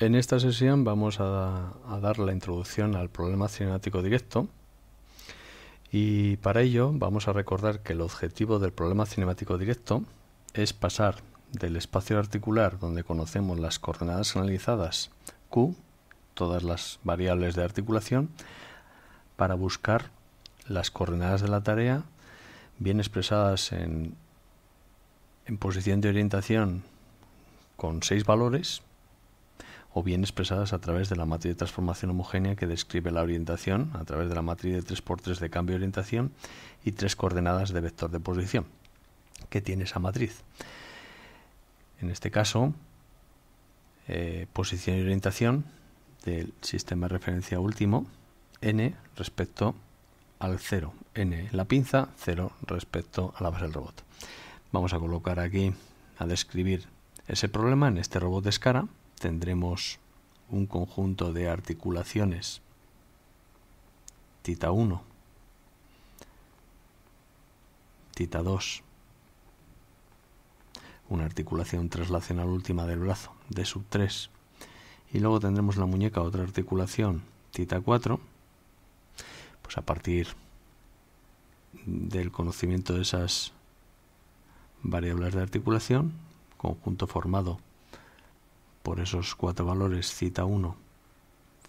En esta sesión vamos a, dar la introducción al problema cinemático directo y para ello vamos a recordar que el objetivo del problema cinemático directo es pasar del espacio articular donde conocemos las coordenadas analizadas q, todas las variables de articulación, para buscar las coordenadas de la tarea bien expresadas en, en posición de orientación con seis valores o bien expresadas a través de la matriz de transformación homogénea que describe la orientación, a través de la matriz de 3x3 de cambio de orientación y tres coordenadas de vector de posición que tiene esa matriz. En este caso, eh, posición y orientación del sistema de referencia último, n respecto al 0, n la pinza, 0 respecto a la base del robot. Vamos a colocar aquí, a describir ese problema en este robot de escala, tendremos un conjunto de articulaciones tita 1, tita 2, una articulación traslacional última del brazo, de sub 3, y luego tendremos la muñeca otra articulación tita 4, pues a partir del conocimiento de esas variables de articulación, conjunto formado por esos cuatro valores cita 1,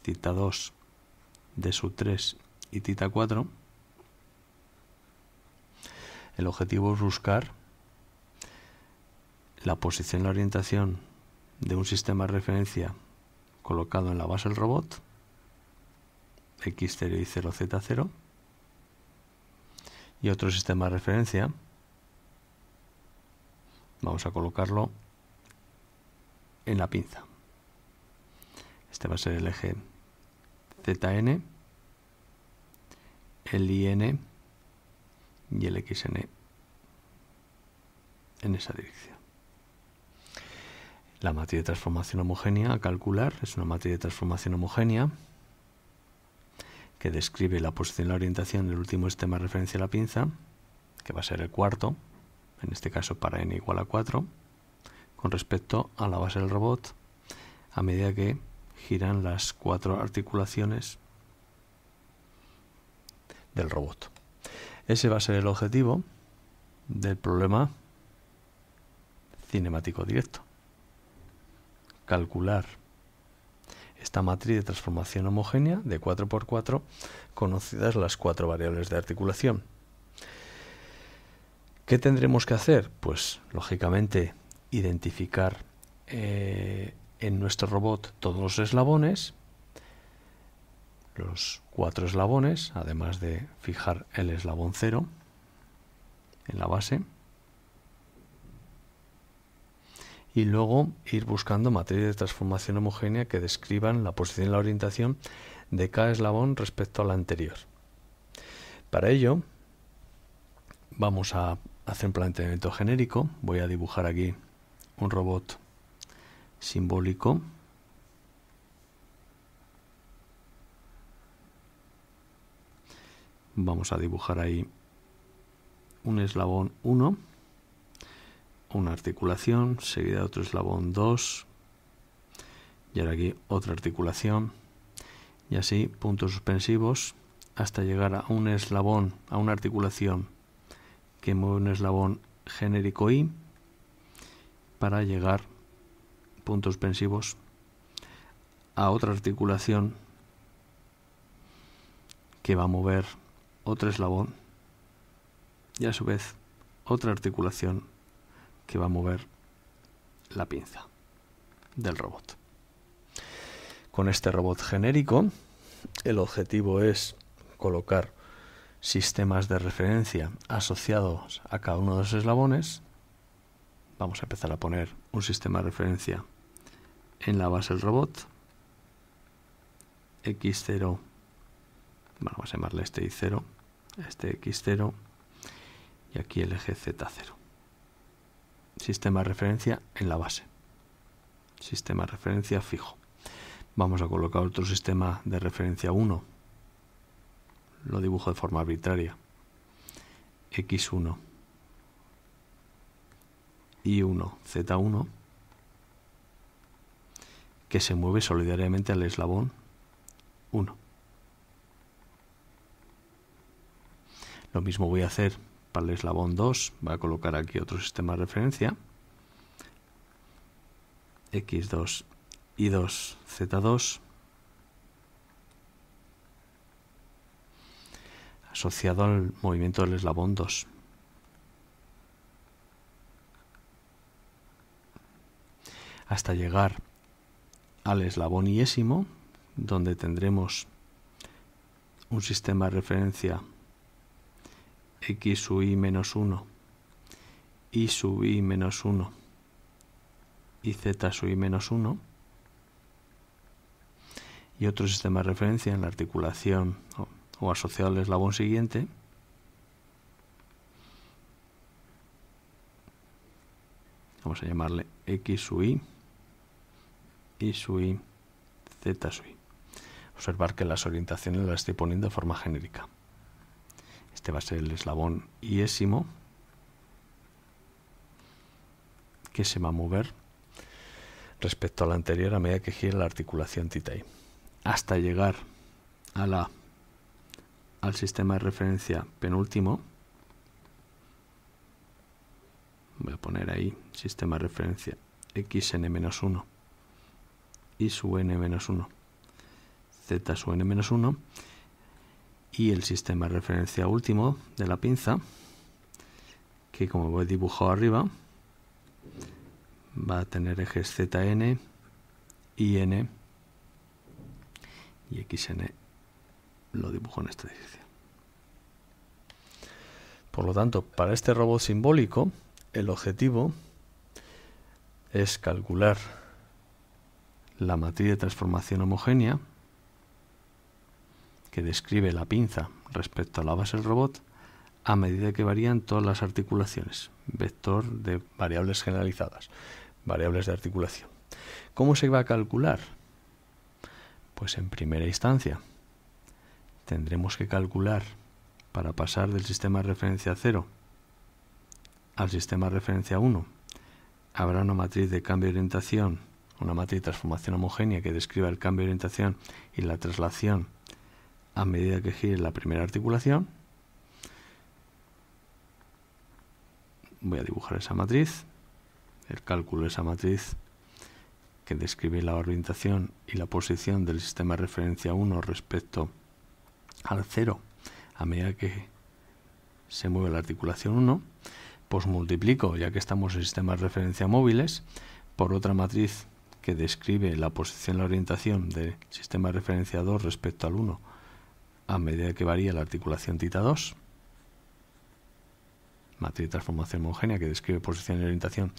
cita 2, de su 3 y cita 4, el objetivo es buscar la posición y la orientación de un sistema de referencia colocado en la base del robot, x0 y 0z0, y otro sistema de referencia, vamos a colocarlo en la pinza. Este va a ser el eje ZN, el IN y el XN en esa dirección. La matriz de transformación homogénea a calcular es una matriz de transformación homogénea que describe la posición y la orientación del último sistema de referencia a la pinza, que va a ser el cuarto, en este caso para n igual a 4, con respecto a la base del robot a medida que giran las cuatro articulaciones del robot. Ese va a ser el objetivo del problema cinemático directo. Calcular esta matriz de transformación homogénea de 4 por 4 conocidas las cuatro variables de articulación. ¿Qué tendremos que hacer? Pues lógicamente identificar eh, en nuestro robot todos los eslabones, los cuatro eslabones, además de fijar el eslabón cero en la base. Y luego ir buscando matrices de transformación homogénea que describan la posición y la orientación de cada eslabón respecto a la anterior. Para ello, vamos a hacer un planteamiento genérico. Voy a dibujar aquí un robot simbólico. Vamos a dibujar ahí un eslabón 1, una articulación, seguida de otro eslabón 2, y ahora aquí otra articulación, y así puntos suspensivos hasta llegar a un eslabón, a una articulación que mueve un eslabón genérico I, para llegar, puntos pensivos, a otra articulación que va a mover otro eslabón y a su vez otra articulación que va a mover la pinza del robot. Con este robot genérico, el objetivo es colocar sistemas de referencia asociados a cada uno de los eslabones vamos a empezar a poner un sistema de referencia en la base del robot. X0, vamos a llamarle este Y0, este X0 y aquí el eje Z0. Sistema de referencia en la base. Sistema de referencia fijo. Vamos a colocar otro sistema de referencia 1. Lo dibujo de forma arbitraria. X1. I1, Z1, que se mueve solidariamente al eslabón 1. Lo mismo voy a hacer para el eslabón 2, voy a colocar aquí otro sistema de referencia, X2, Y2, Z2, asociado al movimiento del eslabón 2. hasta llegar al eslabón yésimo, donde tendremos un sistema de referencia x sub i menos 1, y sub i menos 1 y z sub i menos 1, y otro sistema de referencia en la articulación o, asociado al eslabón siguiente, vamos a llamarle x sub y su i, z su Observar que las orientaciones las estoy poniendo de forma genérica. Este va a ser el eslabón iésimo que se va a mover respecto a la anterior a medida que gira la articulación tita Hasta llegar a la, al sistema de referencia penúltimo, voy a poner ahí sistema de referencia xn-1 y su n-1, z su n-1, y el sistema de referencia último de la pinza, que como he dibujado arriba, va a tener ejes zn, n y xn. Lo dibujo en esta dirección. Por lo tanto, para este robot simbólico, el objetivo es calcular la matriz de transformación homogénea que describe la pinza respecto a la base del robot a medida que varían todas las articulaciones, vector de variables generalizadas, variables de articulación. ¿Cómo se va a calcular? Pues en primera instancia tendremos que calcular para pasar del sistema de referencia 0 al sistema de referencia 1 habrá una matriz de cambio de orientación una matriz de transformación homogénea que describa el cambio de orientación y la traslación a medida que gire la primera articulación. Voy a dibujar esa matriz, el cálculo de esa matriz que describe la orientación y la posición del sistema de referencia 1 respecto al 0 a medida que se mueve la articulación 1, pues multiplico, ya que estamos en sistemas de referencia móviles, por otra matriz que describe la posición y la orientación del sistema de referencia 2 respecto al 1 a medida que varía la articulación tita 2. Matriz de transformación homogénea que describe posición y orientación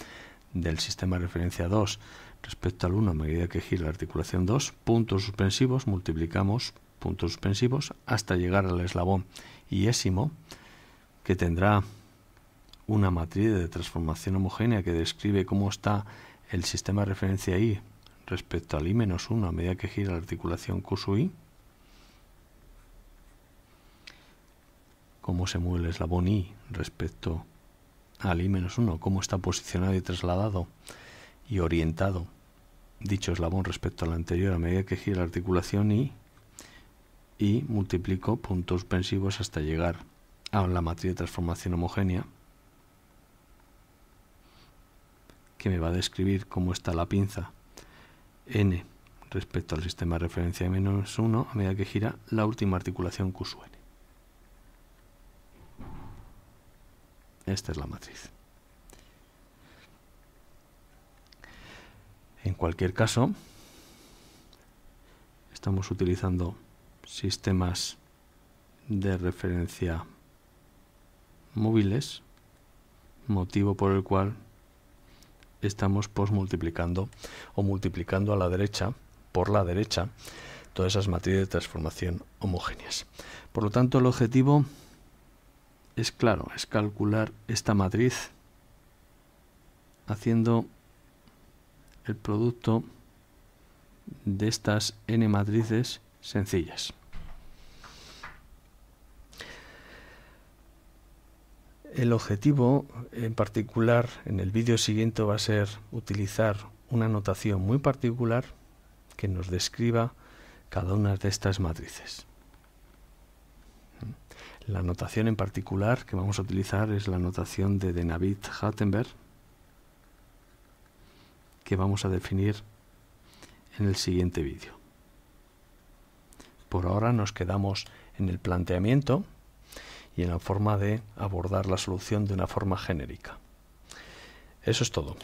del sistema de referencia 2 respecto al 1 a medida que gira la articulación 2. Puntos suspensivos, multiplicamos puntos suspensivos hasta llegar al eslabón yésimo que tendrá una matriz de transformación homogénea que describe cómo está el sistema de referencia i respecto al i 1 a medida que gira la articulación Q i, cómo se mueve el eslabón i respecto al i 1, cómo está posicionado y trasladado y orientado dicho eslabón respecto al anterior a medida que gira la articulación i, y multiplico puntos suspensivos hasta llegar a la matriz de transformación homogénea que me va a describir cómo está la pinza N respecto al sistema de referencia de menos 1 a medida que gira la última articulación Qn. Esta es la matriz. En cualquier caso, estamos utilizando sistemas de referencia móviles, motivo por el cual estamos posmultiplicando o multiplicando a la derecha por la derecha todas esas matrices de transformación homogéneas. Por lo tanto, el objetivo es claro, es calcular esta matriz haciendo el producto de estas n matrices sencillas. El objetivo en particular en el vídeo siguiente va a ser utilizar una notación muy particular que nos describa cada una de estas matrices. La notación en particular que vamos a utilizar es la notación de De hattenberg que vamos a definir en el siguiente vídeo. Por ahora nos quedamos en el planteamiento y en la forma de abordar la solución de una forma genérica. Eso es todo.